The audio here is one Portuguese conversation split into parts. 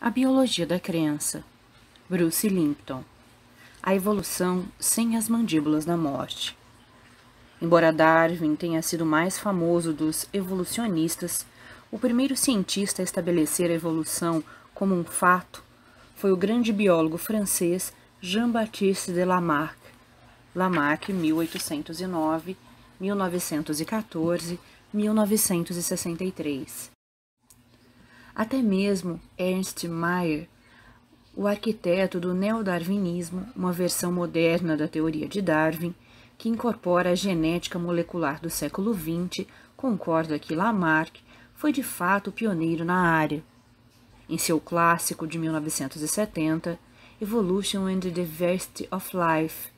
A Biologia da Crença, Bruce Limpton. A evolução sem as mandíbulas da morte. Embora Darwin tenha sido mais famoso dos evolucionistas, o primeiro cientista a estabelecer a evolução como um fato foi o grande biólogo francês Jean-Baptiste de Lamarck, Lamarck 1809, 1914, 1963 até mesmo Ernst Mayr, o arquiteto do neodarwinismo, uma versão moderna da teoria de Darwin, que incorpora a genética molecular do século XX, concorda que Lamarck foi de fato pioneiro na área. Em seu clássico de 1970, Evolution and the Diversity of Life,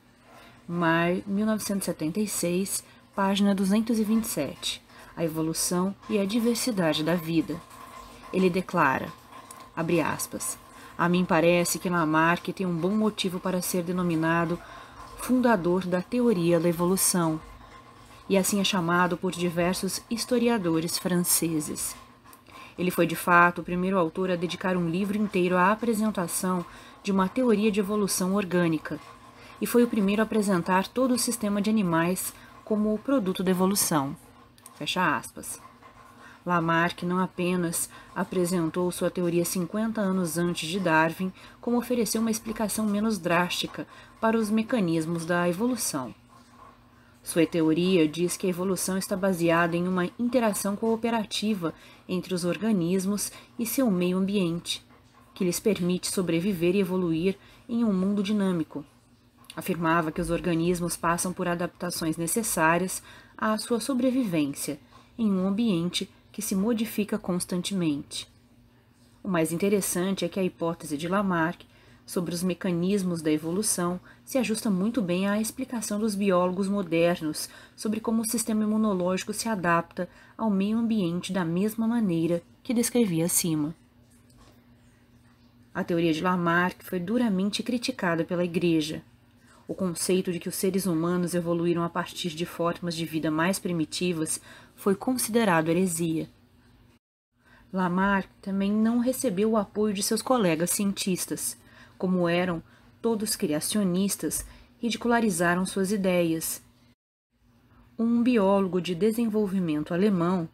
Mayr, 1976, página 227, A Evolução e a Diversidade da Vida. Ele declara, abre aspas, a mim parece que Lamarck tem um bom motivo para ser denominado fundador da teoria da evolução, e assim é chamado por diversos historiadores franceses. Ele foi de fato o primeiro autor a dedicar um livro inteiro à apresentação de uma teoria de evolução orgânica, e foi o primeiro a apresentar todo o sistema de animais como o produto da evolução. Fecha aspas. Lamarck não apenas apresentou sua teoria 50 anos antes de Darwin, como ofereceu uma explicação menos drástica para os mecanismos da evolução. Sua teoria diz que a evolução está baseada em uma interação cooperativa entre os organismos e seu meio ambiente, que lhes permite sobreviver e evoluir em um mundo dinâmico. Afirmava que os organismos passam por adaptações necessárias à sua sobrevivência em um ambiente que se modifica constantemente. O mais interessante é que a hipótese de Lamarck sobre os mecanismos da evolução se ajusta muito bem à explicação dos biólogos modernos sobre como o sistema imunológico se adapta ao meio ambiente da mesma maneira que descrevi acima. A teoria de Lamarck foi duramente criticada pela Igreja, o conceito de que os seres humanos evoluíram a partir de formas de vida mais primitivas foi considerado heresia. Lamarck também não recebeu o apoio de seus colegas cientistas, como eram todos criacionistas, ridicularizaram suas ideias. Um biólogo de desenvolvimento alemão,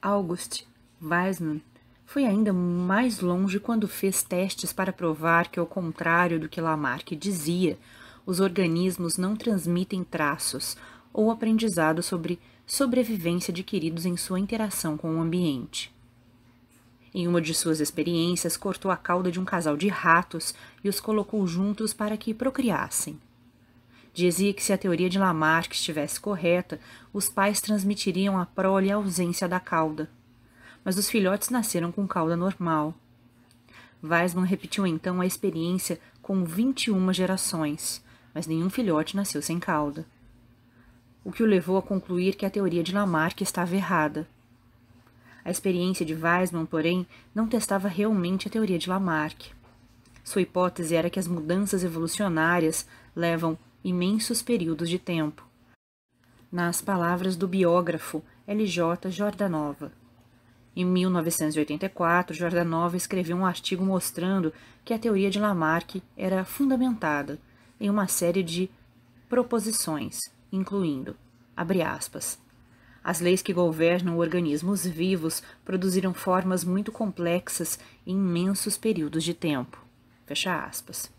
August Weismann, foi ainda mais longe quando fez testes para provar que, ao contrário do que Lamarck dizia, os organismos não transmitem traços ou aprendizado sobre sobrevivência adquiridos em sua interação com o ambiente. Em uma de suas experiências, cortou a cauda de um casal de ratos e os colocou juntos para que procriassem. Dizia que se a teoria de Lamarck estivesse correta, os pais transmitiriam à prole a ausência da cauda. Mas os filhotes nasceram com cauda normal. Weisman repetiu então a experiência com 21 gerações, mas nenhum filhote nasceu sem cauda. O que o levou a concluir que a teoria de Lamarck estava errada. A experiência de Weismann, porém, não testava realmente a teoria de Lamarck. Sua hipótese era que as mudanças evolucionárias levam imensos períodos de tempo. Nas palavras do biógrafo L.J. Jordanova. Em 1984, Jordanova escreveu um artigo mostrando que a teoria de Lamarck era fundamentada em uma série de proposições, incluindo, abre aspas, as leis que governam organismos vivos produziram formas muito complexas em imensos períodos de tempo. Fecha aspas.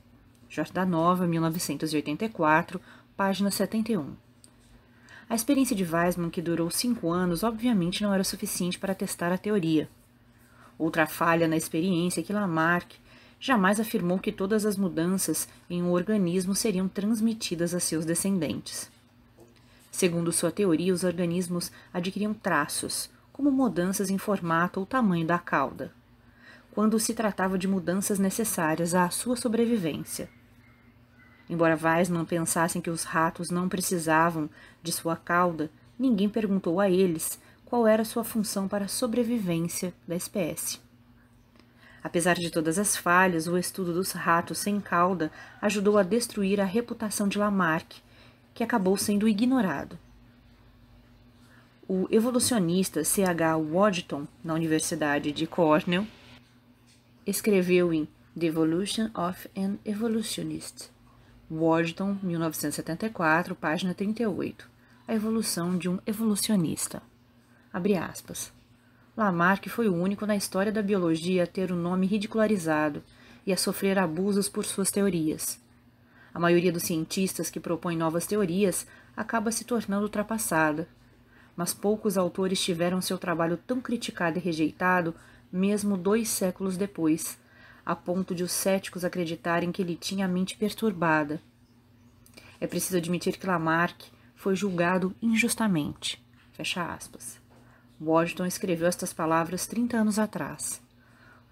Jordanova, 1984, página 71. A experiência de Weizmann, que durou cinco anos, obviamente não era suficiente para testar a teoria. Outra falha na experiência é que Lamarck jamais afirmou que todas as mudanças em um organismo seriam transmitidas a seus descendentes. Segundo sua teoria, os organismos adquiriam traços, como mudanças em formato ou tamanho da cauda, quando se tratava de mudanças necessárias à sua sobrevivência. Embora Weismann pensassem que os ratos não precisavam de sua cauda, ninguém perguntou a eles qual era sua função para a sobrevivência da espécie. Apesar de todas as falhas, o estudo dos ratos sem cauda ajudou a destruir a reputação de Lamarck, que acabou sendo ignorado. O evolucionista C. H. Waddington, na Universidade de Cornell, escreveu em The Evolution of an Evolutionist, Waddington, 1974, página 38, A Evolução de um Evolucionista. Abre aspas. Lamarck foi o único na história da biologia a ter o nome ridicularizado e a sofrer abusos por suas teorias. A maioria dos cientistas que propõe novas teorias acaba se tornando ultrapassada, mas poucos autores tiveram seu trabalho tão criticado e rejeitado, mesmo dois séculos depois, a ponto de os céticos acreditarem que ele tinha a mente perturbada. É preciso admitir que Lamarck foi julgado injustamente. Fecha aspas. Washington escreveu estas palavras 30 anos atrás.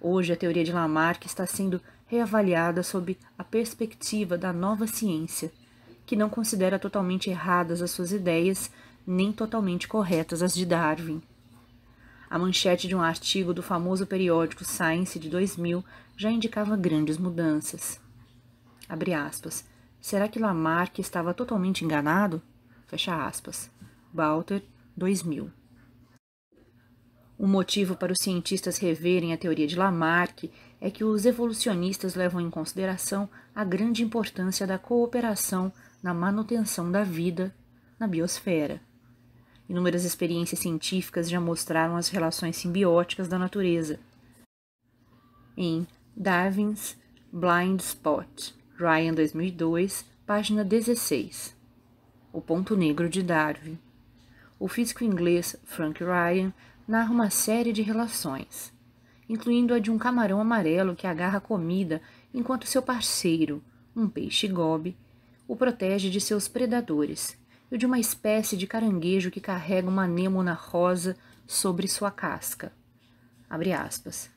Hoje, a teoria de Lamarck está sendo reavaliada sob a perspectiva da nova ciência, que não considera totalmente erradas as suas ideias, nem totalmente corretas as de Darwin. A manchete de um artigo do famoso periódico Science de 2000 já indicava grandes mudanças. Aspas, Será que Lamarck estava totalmente enganado? Fecha aspas. Walter, 2000. Um motivo para os cientistas reverem a teoria de Lamarck é que os evolucionistas levam em consideração a grande importância da cooperação na manutenção da vida na biosfera. Inúmeras experiências científicas já mostraram as relações simbióticas da natureza. Em Darwin's Blind Spot, Ryan 2002, página 16. O ponto negro de Darwin. O físico inglês Frank Ryan narra uma série de relações, incluindo a de um camarão amarelo que agarra comida enquanto seu parceiro, um peixe gobe, o protege de seus predadores, e de uma espécie de caranguejo que carrega uma anêmona rosa sobre sua casca. Abre aspas.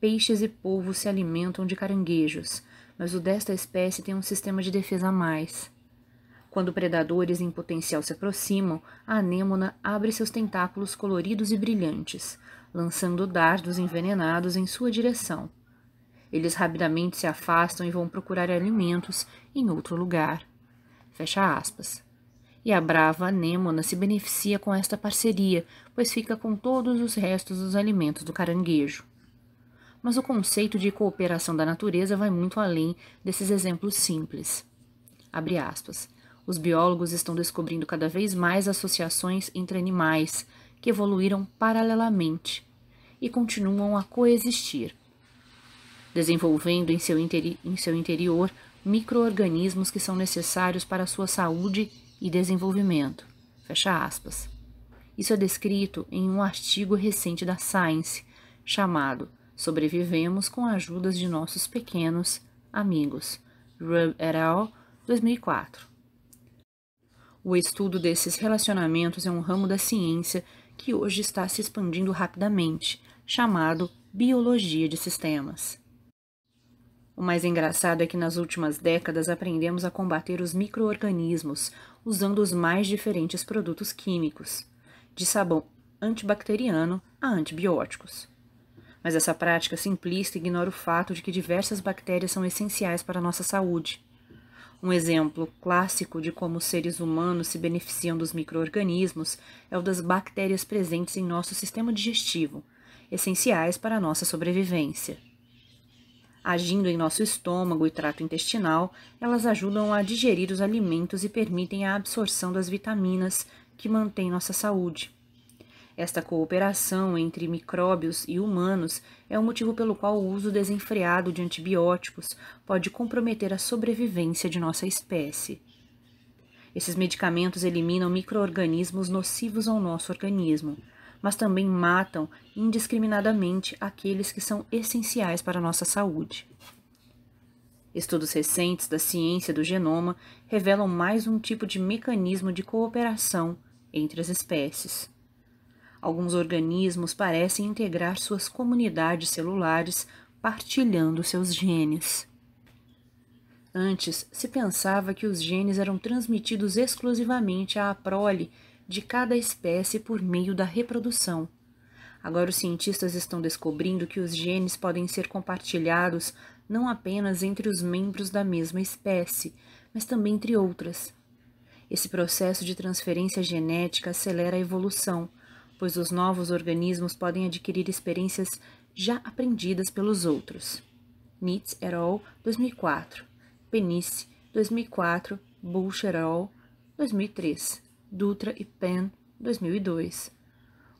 Peixes e polvos se alimentam de caranguejos, mas o desta espécie tem um sistema de defesa a mais. Quando predadores em potencial se aproximam, a anêmona abre seus tentáculos coloridos e brilhantes, lançando dardos envenenados em sua direção. Eles rapidamente se afastam e vão procurar alimentos em outro lugar. Fecha aspas. E a brava anêmona se beneficia com esta parceria, pois fica com todos os restos dos alimentos do caranguejo. Mas o conceito de cooperação da natureza vai muito além desses exemplos simples. Abre aspas. Os biólogos estão descobrindo cada vez mais associações entre animais que evoluíram paralelamente e continuam a coexistir, desenvolvendo em seu, em seu interior microorganismos que são necessários para a sua saúde e desenvolvimento. Fecha aspas. Isso é descrito em um artigo recente da Science, chamado Sobrevivemos com ajudas de nossos pequenos amigos, Rub et al., 2004. O estudo desses relacionamentos é um ramo da ciência que hoje está se expandindo rapidamente, chamado biologia de sistemas. O mais engraçado é que nas últimas décadas aprendemos a combater os microorganismos usando os mais diferentes produtos químicos, de sabão antibacteriano a antibióticos. Mas essa prática simplista ignora o fato de que diversas bactérias são essenciais para a nossa saúde. Um exemplo clássico de como os seres humanos se beneficiam dos microorganismos é o das bactérias presentes em nosso sistema digestivo, essenciais para a nossa sobrevivência. Agindo em nosso estômago e trato intestinal, elas ajudam a digerir os alimentos e permitem a absorção das vitaminas que mantêm nossa saúde. Esta cooperação entre micróbios e humanos é o motivo pelo qual o uso desenfreado de antibióticos pode comprometer a sobrevivência de nossa espécie. Esses medicamentos eliminam microorganismos nocivos ao nosso organismo, mas também matam indiscriminadamente aqueles que são essenciais para a nossa saúde. Estudos recentes da ciência do genoma revelam mais um tipo de mecanismo de cooperação entre as espécies. Alguns organismos parecem integrar suas comunidades celulares partilhando seus genes. Antes, se pensava que os genes eram transmitidos exclusivamente à prole de cada espécie por meio da reprodução. Agora, os cientistas estão descobrindo que os genes podem ser compartilhados não apenas entre os membros da mesma espécie, mas também entre outras. Esse processo de transferência genética acelera a evolução, pois os novos organismos podem adquirir experiências já aprendidas pelos outros. Nietzsche et al., 2004. Penice, 2004. Bush et al., 2003. Dutra e Penn, 2002.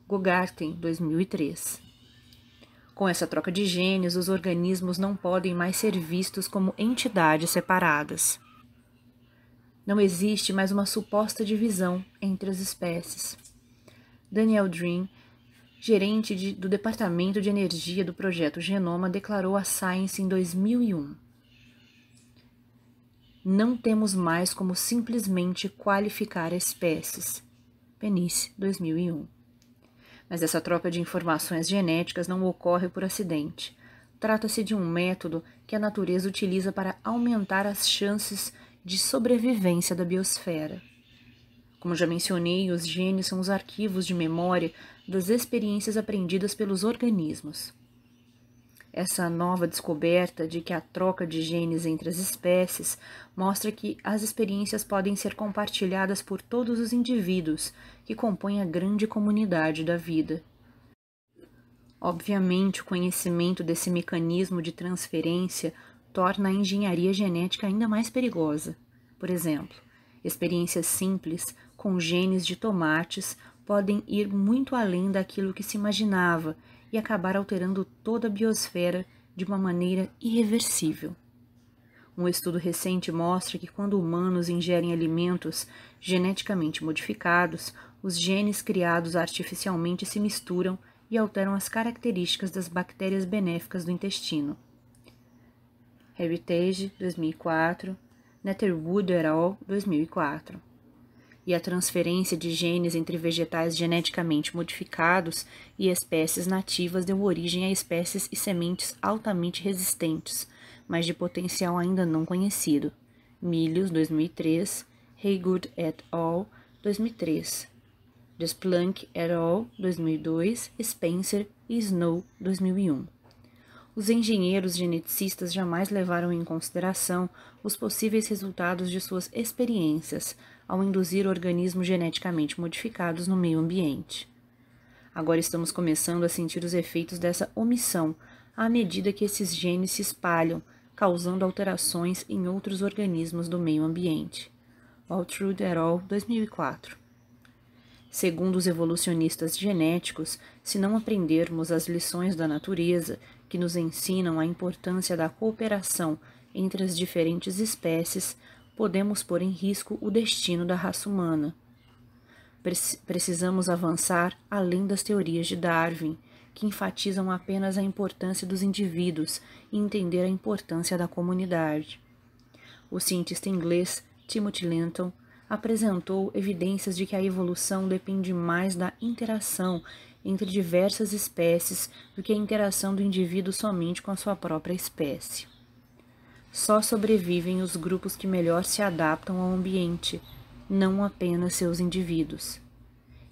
Gogarten, 2003. Com essa troca de genes, os organismos não podem mais ser vistos como entidades separadas. Não existe mais uma suposta divisão entre as espécies. Daniel Dream, gerente de, do Departamento de Energia do projeto Genoma, declarou à Science em 2001. Não temos mais como simplesmente qualificar espécies. Penice, 2001. Mas essa troca de informações genéticas não ocorre por acidente. Trata-se de um método que a natureza utiliza para aumentar as chances de sobrevivência da biosfera. Como já mencionei, os genes são os arquivos de memória das experiências aprendidas pelos organismos. Essa nova descoberta de que a troca de genes entre as espécies mostra que as experiências podem ser compartilhadas por todos os indivíduos que compõem a grande comunidade da vida. Obviamente, o conhecimento desse mecanismo de transferência torna a engenharia genética ainda mais perigosa. Por exemplo, experiências simples com genes de tomates podem ir muito além daquilo que se imaginava e acabar alterando toda a biosfera de uma maneira irreversível. Um estudo recente mostra que quando humanos ingerem alimentos geneticamente modificados, os genes criados artificialmente se misturam e alteram as características das bactérias benéficas do intestino. Heritage, 2004, Netherwood et al., 2004 e a transferência de genes entre vegetais geneticamente modificados e espécies nativas deu origem a espécies e sementes altamente resistentes, mas de potencial ainda não conhecido. Milhos, 2003, Haygood et al., 2003, Desplanck et al., 2002, Spencer e Snow, 2001. Os engenheiros geneticistas jamais levaram em consideração os possíveis resultados de suas experiências, ao induzir organismos geneticamente modificados no meio ambiente. Agora estamos começando a sentir os efeitos dessa omissão à medida que esses genes se espalham, causando alterações em outros organismos do meio ambiente. Waltrud et al. 2004. Segundo os evolucionistas genéticos, se não aprendermos as lições da natureza que nos ensinam a importância da cooperação entre as diferentes espécies, podemos pôr em risco o destino da raça humana. Precisamos avançar além das teorias de Darwin, que enfatizam apenas a importância dos indivíduos e entender a importância da comunidade. O cientista inglês Timothy Lenton apresentou evidências de que a evolução depende mais da interação entre diversas espécies do que a interação do indivíduo somente com a sua própria espécie. Só sobrevivem os grupos que melhor se adaptam ao ambiente, não apenas seus indivíduos.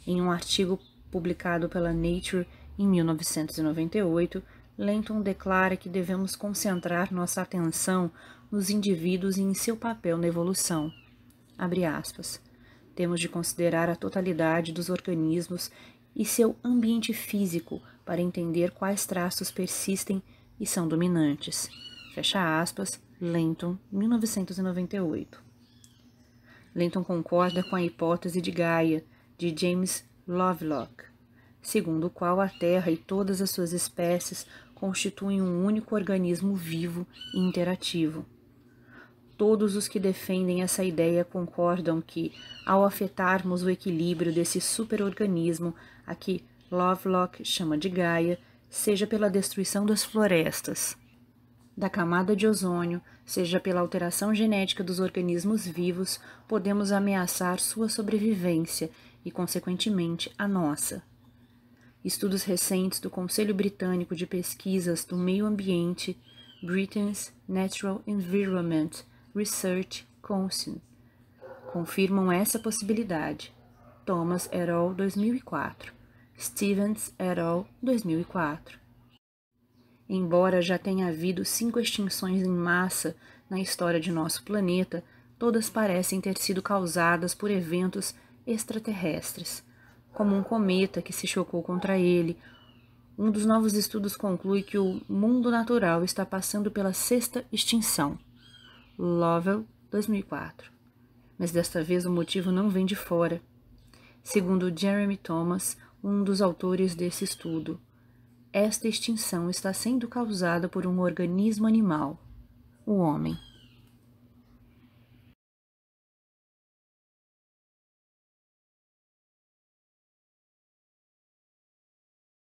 Em um artigo publicado pela Nature em 1998, Lenton declara que devemos concentrar nossa atenção nos indivíduos e em seu papel na evolução. Temos de considerar a totalidade dos organismos e seu ambiente físico para entender quais traços persistem e são dominantes. Fecha aspas, Lenton, 1998. Lenton concorda com a hipótese de Gaia, de James Lovelock, segundo o qual a Terra e todas as suas espécies constituem um único organismo vivo e interativo. Todos os que defendem essa ideia concordam que, ao afetarmos o equilíbrio desse superorganismo a que Lovelock chama de Gaia, seja pela destruição das florestas, da camada de ozônio, seja pela alteração genética dos organismos vivos, podemos ameaçar sua sobrevivência e, consequentemente, a nossa. Estudos recentes do Conselho Britânico de Pesquisas do Meio Ambiente, Britain's Natural Environment Research Council, confirmam essa possibilidade. Thomas et al. 2004, Stevens et al. 2004. Embora já tenha havido cinco extinções em massa na história de nosso planeta, todas parecem ter sido causadas por eventos extraterrestres, como um cometa que se chocou contra ele. Um dos novos estudos conclui que o mundo natural está passando pela sexta extinção. Lovell, 2004. Mas desta vez o motivo não vem de fora. Segundo Jeremy Thomas, um dos autores desse estudo, esta extinção está sendo causada por um organismo animal, o homem.